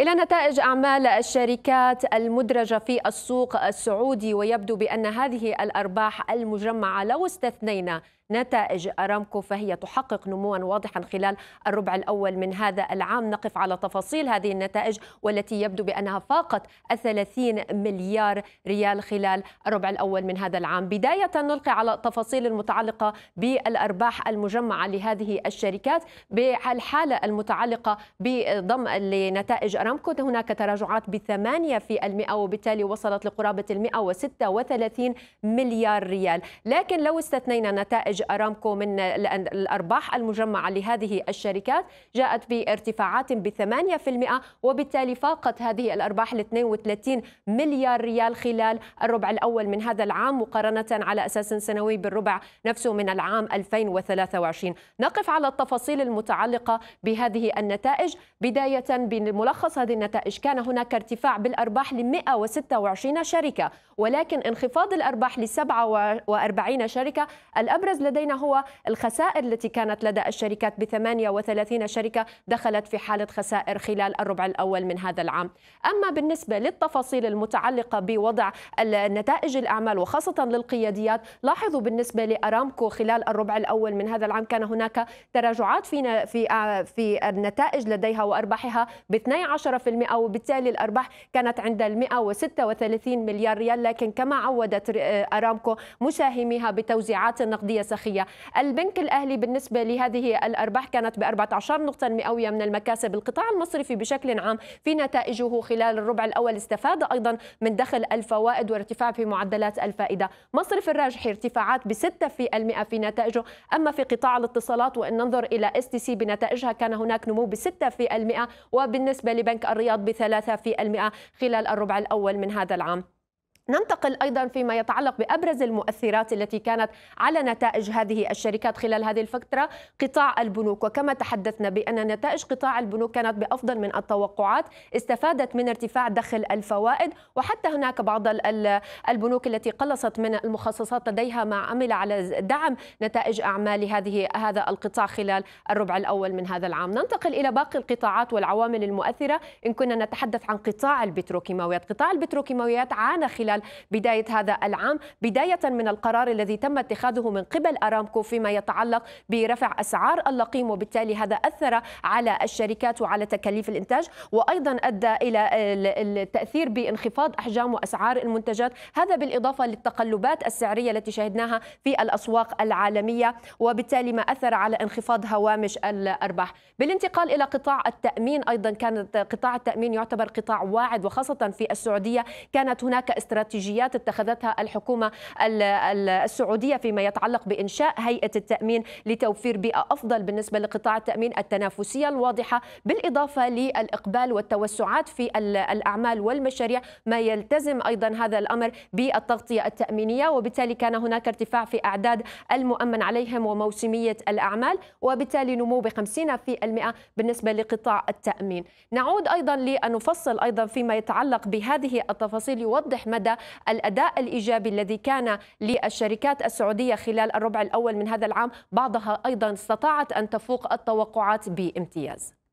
إلى نتائج أعمال الشركات المدرجة في السوق السعودي ويبدو بأن هذه الأرباح المجمعة لو استثنينا نتائج أرامكو فهي تحقق نموا واضحا خلال الربع الأول من هذا العام نقف على تفاصيل هذه النتائج والتي يبدو بأنها فاقت الثلاثين مليار ريال خلال الربع الأول من هذا العام بداية نلقي على تفاصيل المتعلقة بالأرباح المجمعة لهذه الشركات بالحالة المتعلقة بضم لنتائج أرامكو هناك تراجعات بثمانية في المئة وبالتالي وصلت لقرابة المئة وستة وثلاثين مليار ريال لكن لو استثنينا نتائج أرامكو من الأرباح المجمعة لهذه الشركات جاءت بارتفاعات بثمانية في المئة وبالتالي فاقت هذه الأرباح ل 32 مليار ريال خلال الربع الأول من هذا العام مقارنة على أساس سنوي بالربع نفسه من العام 2023 نقف على التفاصيل المتعلقة بهذه النتائج بداية بملخص هذه النتائج كان هناك ارتفاع بالأرباح ل 126 شركة ولكن انخفاض الأرباح ل 47 شركة الأبرز لدينا هو الخسائر التي كانت لدى الشركات ب 38 شركة دخلت في حالة خسائر خلال الربع الأول من هذا العام أما بالنسبة للتفاصيل المتعلقة بوضع النتائج الأعمال وخاصة للقياديات لاحظوا بالنسبة لأرامكو خلال الربع الأول من هذا العام كان هناك تراجعات في في في النتائج لديها وأرباحها ب 12 10% وبالتالي الأرباح كانت عند ال 136 مليار ريال لكن كما عودت آه، أرامكو مساهميها بتوزيعات نقدية سخية البنك الأهلي بالنسبة لهذه الأرباح كانت ب 14 نقطة مئوية من المكاسب القطاع المصرفي بشكل عام في نتائجه خلال الربع الأول استفاد أيضا من دخل الفوائد وارتفاع في معدلات الفائدة مصرف الراجحي ارتفاعات ب 6% في, في نتائجه أما في قطاع الاتصالات وإن ننظر إلى اس تي سي بنتائجها كان هناك نمو ب 6% وبالنسبة لبنك بنك الرياض بثلاثة في المئة خلال الربع الأول من هذا العام ننتقل ايضا فيما يتعلق بابرز المؤثرات التي كانت على نتائج هذه الشركات خلال هذه الفتره قطاع البنوك وكما تحدثنا بان نتائج قطاع البنوك كانت بافضل من التوقعات استفادت من ارتفاع دخل الفوائد وحتى هناك بعض البنوك التي قلصت من المخصصات لديها ما عمل على دعم نتائج اعمال هذه هذا القطاع خلال الربع الاول من هذا العام ننتقل الى باقي القطاعات والعوامل المؤثره ان كنا نتحدث عن قطاع البتروكيماويات قطاع البتروكيماويات عانى خلال خلال بداية هذا العام بداية من القرار الذي تم اتخاذه من قبل أرامكو فيما يتعلق برفع أسعار اللقيم وبالتالي هذا أثر على الشركات وعلى تكاليف الإنتاج وأيضا أدى إلى التأثير بانخفاض أحجام وأسعار المنتجات هذا بالإضافة للتقلبات السعرية التي شهدناها في الأسواق العالمية وبالتالي ما أثر على انخفاض هوامش الأرباح بالانتقال إلى قطاع التأمين أيضا كانت قطاع التأمين يعتبر قطاع واعد وخاصة في السعودية كانت هناك استراتيجية استراتيجيات اتخذتها الحكومة السعودية فيما يتعلق بإنشاء هيئة التأمين لتوفير بيئة أفضل بالنسبة لقطاع التأمين التنافسية الواضحة بالإضافة للإقبال والتوسعات في الأعمال والمشاريع ما يلتزم أيضا هذا الأمر بالتغطية التأمينية وبالتالي كان هناك ارتفاع في أعداد المؤمن عليهم وموسمية الأعمال وبالتالي نمو ب 50% بالنسبة لقطاع التأمين نعود أيضا لنفصل أيضا فيما يتعلق بهذه التفاصيل يوضح مدى الاداء الايجابي الذي كان للشركات السعوديه خلال الربع الاول من هذا العام بعضها ايضا استطاعت ان تفوق التوقعات بامتياز